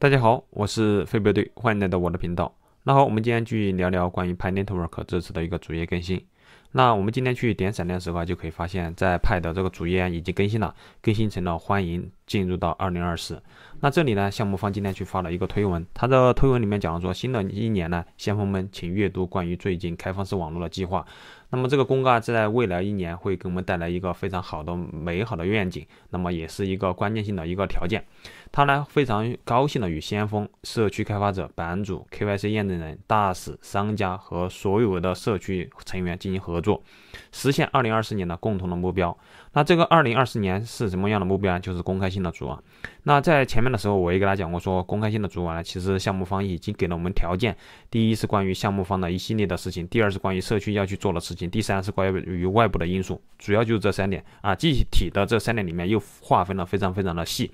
大家好，我是飞镖队，欢迎来到我的频道。那好，我们今天继续聊聊关于拍 Network 这次的一个主页更新。那我们今天去点闪亮的时候啊，就可以发现，在派的这个主页已经更新了，更新成了欢迎。进入到二零二四，那这里呢，项目方今天去发了一个推文，他的推文里面讲了说，新的一年呢，先锋们请阅读关于最近开放式网络的计划。那么这个公告在未来一年会给我们带来一个非常好的、美好的愿景，那么也是一个关键性的一个条件。他呢非常高兴的与先锋社区开发者、版主、KYC 验证人、大使、商家和所有的社区成员进行合作，实现二零二四年的共同的目标。那这个二零二四年是什么样的目标？就是公开性。的组啊，那在前面的时候我也给大家讲过，说公开性的组网呢，其实项目方已经给了我们条件。第一是关于项目方的一系列的事情，第二是关于社区要去做的事情，第三是关于于外部的因素，主要就是这三点啊。具体的这三点里面又划分了非常非常的细，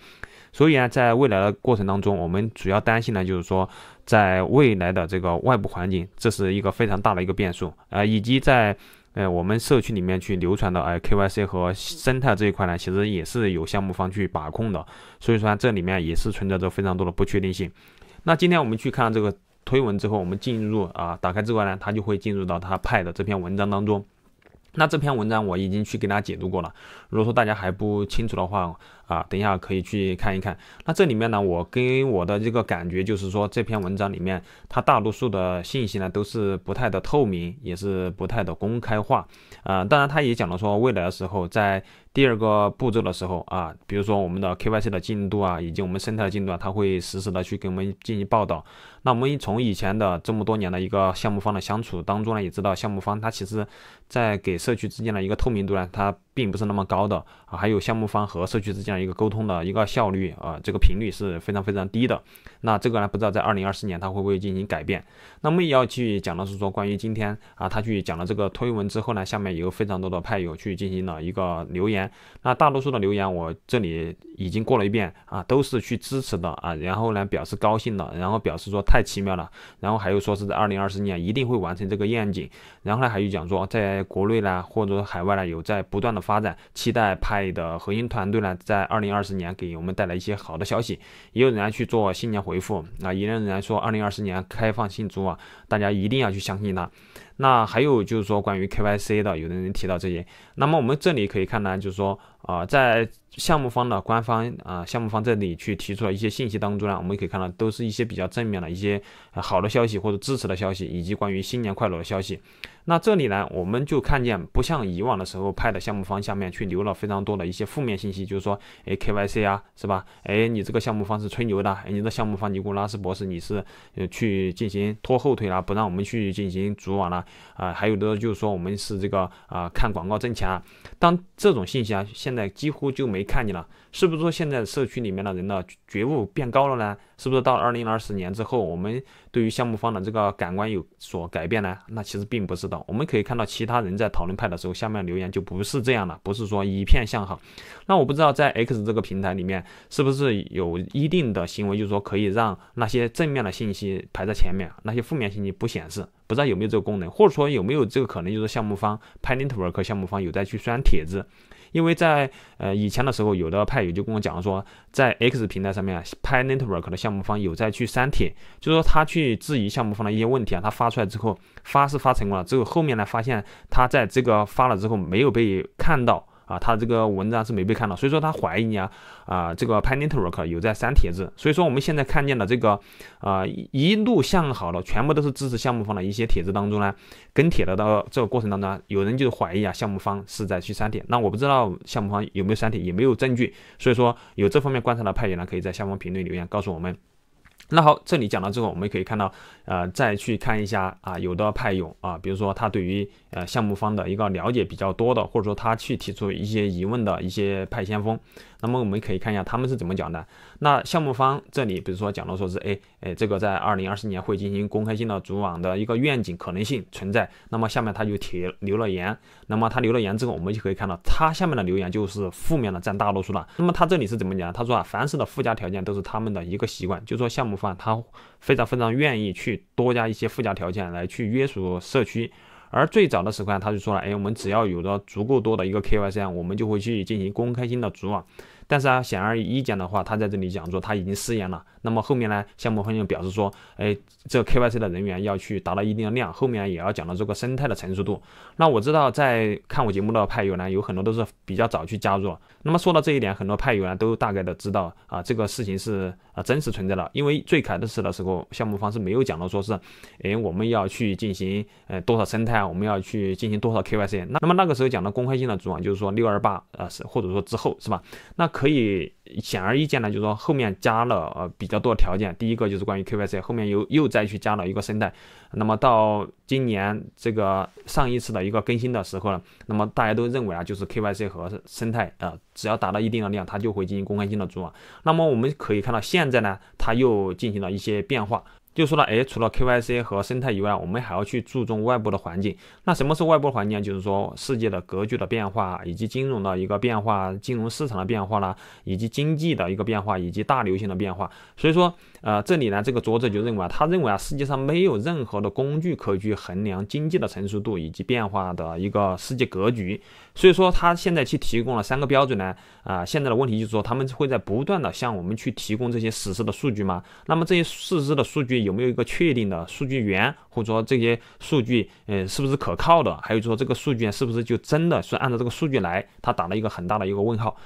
所以呢，在未来的过程当中，我们主要担心呢就是说，在未来的这个外部环境，这是一个非常大的一个变数啊，以及在。呃，我们社区里面去流传的哎，KYC 和生态这一块呢，其实也是有项目方去把控的，所以说这里面也是存在着非常多的不确定性。那今天我们去看这个推文之后，我们进入啊，打开之后呢，它就会进入到他派的这篇文章当中。那这篇文章我已经去给大家解读过了，如果说大家还不清楚的话。啊，等一下可以去看一看。那这里面呢，我给我的这个感觉就是说，这篇文章里面它大多数的信息呢都是不太的透明，也是不太的公开化。啊，当然他也讲了说，未来的时候在第二个步骤的时候啊，比如说我们的 KYC 的进度啊，以及我们生态的进度，啊，他会实时的去给我们进行报道。那我们从以前的这么多年的一个项目方的相处当中呢，也知道项目方他其实在给社区之间的一个透明度呢，他。并不是那么高的啊，还有项目方和社区之间一个沟通的一个效率啊，这个频率是非常非常低的。那这个呢，不知道在二零二四年它会不会进行改变？那么也要去讲的是说，关于今天啊，他去讲了这个推文之后呢，下面有非常多的派友去进行了一个留言。那大多数的留言我这里已经过了一遍啊，都是去支持的啊，然后呢表示高兴的，然后表示说太奇妙了，然后还有说是在二零二四年一定会完成这个愿景。然后呢还有讲说，在国内呢或者海外呢有在不断的。发展期待派的核心团队呢，在二零二四年给我们带来一些好的消息。也有人家去做新年回复，那也有人家说二零二四年开放性猪啊，大家一定要去相信它。那还有就是说关于 KYC 的，有的人提到这些。那么我们这里可以看呢，就是说啊，在。项目方的官方啊，项目方这里去提出了一些信息当中呢，我们可以看到都是一些比较正面的一些好的消息或者支持的消息，以及关于新年快乐的消息。那这里呢，我们就看见不像以往的时候派的项目方下面去留了非常多的一些负面信息，就是说哎 K Y C 啊，是吧？哎，你这个项目方是吹牛的，你的项目方尼古拉斯博士你是呃去进行拖后腿了，不让我们去进行组网了啊，还有的就是说我们是这个啊看广告挣钱啊。当这种信息啊，现在几乎就没。看见了，是不是说现在社区里面的人的觉悟变高了呢？是不是到二零二四年之后，我们对于项目方的这个感官有所改变呢？那其实并不是的。我们可以看到，其他人在讨论派的时候，下面留言就不是这样了，不是说一片向好。那我不知道在 X 这个平台里面，是不是有一定的行为，就是说可以让那些正面的信息排在前面，那些负面信息不显示。不知道有没有这个功能，或者说有没有这个可能，就是项目方 p i Network 项目方有在去删帖子，因为在呃以前的时候，有的派友就跟我讲说，在 X 平台上面 p i Network 的项目方有在去删帖，就是说他去质疑项目方的一些问题啊，他发出来之后，发是发成功了，之后后面呢发现他在这个发了之后没有被看到。啊，他这个文章是没被看到，所以说他怀疑啊，啊这个 Paniterok 有在删帖子，所以说我们现在看见的这个，啊一路向好了，全部都是支持项目方的一些帖子当中呢，跟帖的到这个过程当中，有人就怀疑啊项目方是在去删帖，那我不知道项目方有没有删帖，也没有证据，所以说有这方面观察的派员呢，可以在下方评论留言告诉我们。那好，这里讲了之后，我们可以看到，呃，再去看一下啊，有的派友啊，比如说他对于呃项目方的一个了解比较多的，或者说他去提出一些疑问的一些派先锋，那么我们可以看一下他们是怎么讲的。那项目方这里，比如说讲到说是哎，哎，这个在二零二四年会进行公开性的组网的一个愿景可能性存在。那么下面他就提留了言，那么他留了言之后，我们就可以看到他下面的留言就是负面的占大多数的。那么他这里是怎么讲？他说啊，凡是的附加条件都是他们的一个习惯，就说项目方他非常非常愿意去多加一些附加条件来去约束社区。而最早的时刻他就说了，哎，我们只要有着足够多的一个 KYC，我们就会去进行公开性的组网。但是啊，显而易见的话，他在这里讲说他已经失言了。那么后面呢，项目方就表示说，哎，这 KYC 的人员要去达到一定的量，后面也要讲到这个生态的成熟度。那我知道，在看我节目的派友呢，有很多都是比较早去加入。那么说到这一点，很多派友呢，都大概的知道啊，这个事情是啊真实存在的。因为最开始的时候，项目方是没有讲到说是，哎，我们要去进行呃多少生态，我们要去进行多少 KYC。那那么那个时候讲的公开性的主网就是说六二八啊是或者说之后是吧？那可以显而易见呢，就是说后面加了呃比较多的条件，第一个就是关于 KYC，后面又又再去加了一个生态，那么到今年这个上一次的一个更新的时候呢，那么大家都认为啊，就是 KYC 和生态啊，只要达到一定的量，它就会进行公开性的组网。那么我们可以看到现在呢，它又进行了一些变化。就说了，哎，除了 KYC 和生态以外，我们还要去注重外部的环境。那什么是外部环境？就是说世界的格局的变化，以及金融的一个变化，金融市场的变化啦，以及经济的一个变化，以及大流行的变化。所以说。呃，这里呢，这个作者就认为，他认为啊，世界上没有任何的工具可去衡量经济的成熟度以及变化的一个世界格局。所以说，他现在去提供了三个标准呢。啊，现在的问题就是说，他们会在不断的向我们去提供这些实时的数据吗？那么这些实时的数据有没有一个确定的数据源，或者说这些数据，嗯，是不是可靠的？还有说这个数据是不是就真的是按照这个数据来？他打了一个很大的一个问号。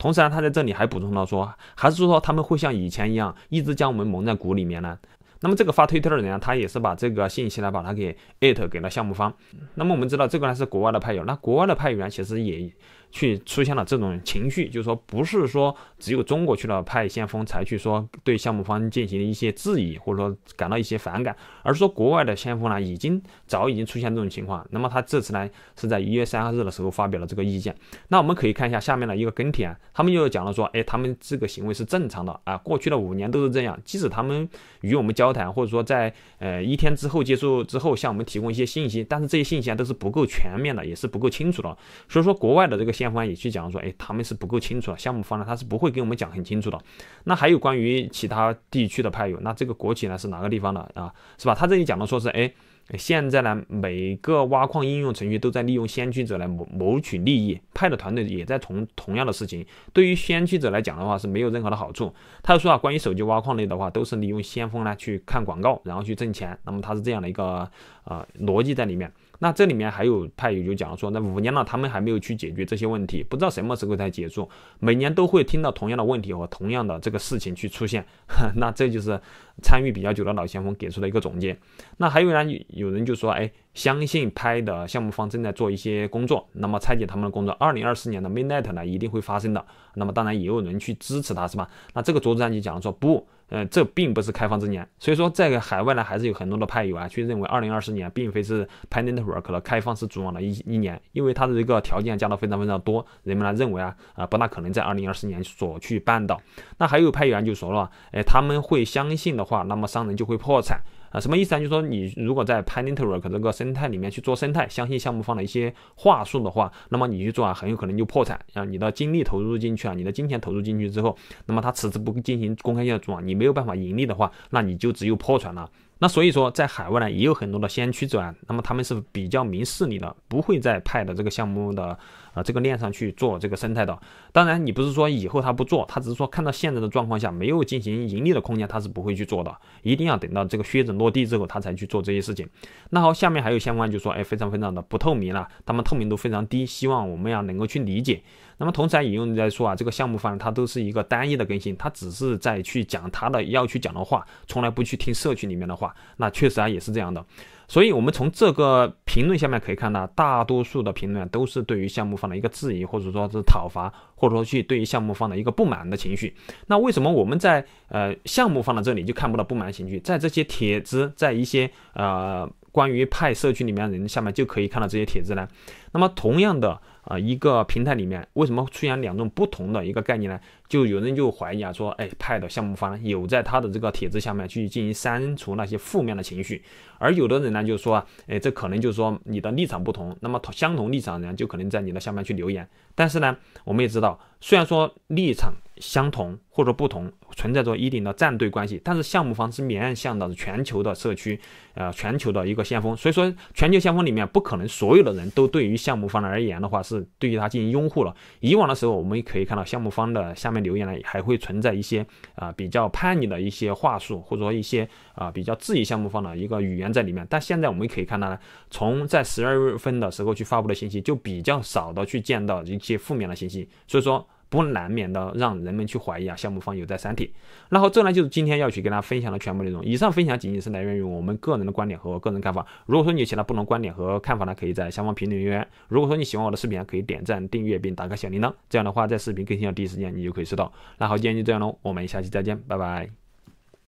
同时呢，他在这里还补充到说，还是说他们会像以前一样，一直将我们蒙在鼓里面呢？那么这个发推特的人啊，他也是把这个信息呢，把它给艾特给了项目方。那么我们知道这个呢是国外的派友，那国外的派友其实也。去出现了这种情绪，就是说不是说只有中国去了派先锋才去说对项目方进行了一些质疑或者说感到一些反感，而是说国外的先锋呢已经早已经出现这种情况。那么他这次呢是在一月三号日的时候发表了这个意见。那我们可以看一下下面的一个跟帖，他们又讲了说，哎，他们这个行为是正常的啊，过去的五年都是这样。即使他们与我们交谈或者说在呃一天之后接触之后向我们提供一些信息，但是这些信息啊都是不够全面的，也是不够清楚的。所以说国外的这个。建方也去讲说，哎，他们是不够清楚的，项目方呢他是不会跟我们讲很清楚的。那还有关于其他地区的派友，那这个国企呢是哪个地方的啊？是吧？他这里讲的说是，哎。现在呢，每个挖矿应用程序都在利用先驱者来谋谋取利益。派的团队也在同同样的事情。对于先驱者来讲的话，是没有任何的好处。他说啊，关于手机挖矿类的话，都是利用先锋呢去看广告，然后去挣钱。那么他是这样的一个呃逻辑在里面。那这里面还有派友就讲说，那五年了，他们还没有去解决这些问题，不知道什么时候才结束。每年都会听到同样的问题和同样的这个事情去出现。那这就是。参与比较久的老先锋给出了一个总结，那还有呢？有人就说，哎，相信拍的项目方正在做一些工作，那么拆解他们的工作，二零二四年的 Midnight 呢一定会发生的。那么当然也有人去支持他，是吧？那这个桌子上就讲说不。呃，这并不是开放之年，所以说在海外呢，还是有很多的派友啊，去认为二零二四年并非是 Pan e 派那会儿可的开放式主网的一一年，因为它的一个条件加的非常非常多，人们呢认为啊，啊不大可能在二零二四年所去办到。那还有派友啊，就说了，哎，他们会相信的话，那么商人就会破产。啊，什么意思啊？就是说，你如果在 Pantera 这个生态里面去做生态，相信项目方的一些话术的话，那么你去做啊，很有可能就破产啊。你的精力投入进去啊，你的金钱投入进去之后，那么他迟迟不进行公开验做啊，你没有办法盈利的话，那你就只有破产了。那所以说，在海外呢也有很多的先驱者，啊，那么他们是比较明事理的，不会再派的这个项目的，呃，这个链上去做这个生态的。当然，你不是说以后他不做，他只是说看到现在的状况下没有进行盈利的空间，他是不会去做的。一定要等到这个靴子落地之后，他才去做这些事情。那好，下面还有相关，就说，哎，非常非常的不透明了，他们透明度非常低，希望我们要能够去理解。那么同时引用在说啊，这个项目方它都是一个单一的更新，它只是在去讲它的要去讲的话，从来不去听社区里面的话。那确实啊，也是这样的，所以我们从这个评论下面可以看到，大多数的评论都是对于项目方的一个质疑，或者说是讨伐，或者说去对于项目方的一个不满的情绪。那为什么我们在呃项目放到这里就看不到不满情绪？在这些帖子，在一些呃。关于派社区里面人下面就可以看到这些帖子呢，那么同样的啊一个平台里面，为什么出现两种不同的一个概念呢？就有人就怀疑啊说，哎，派的项目方有在他的这个帖子下面去进行删除那些负面的情绪，而有的人呢就说啊，哎，这可能就是说你的立场不同，那么同相同立场的人就可能在你的下面去留言，但是呢，我们也知道，虽然说立场。相同或者不同，存在着一定的站队关系。但是项目方是面向的是全球的社区，呃，全球的一个先锋。所以说，全球先锋里面不可能所有的人都对于项目方而言的话是对于他进行拥护了。以往的时候，我们可以看到项目方的下面留言呢还会存在一些啊比较叛逆的一些话术，或者说一些啊比较质疑项目方的一个语言在里面。但现在我们可以看到呢，从在十二月份的时候去发布的信息，就比较少的去见到一些负面的信息。所以说。不难免的让人们去怀疑啊，项目方有在删体。然后这呢就是今天要去跟大家分享的全部内容。以上分享仅仅是来源于我们个人的观点和个人看法。如果说你有其他不同观点和看法呢，可以在下方评论留言。如果说你喜欢我的视频，可以点赞、订阅并打开小铃铛，这样的话在视频更新的第一时间你就可以收到。那好，今天就这样喽，我们下期再见，拜拜。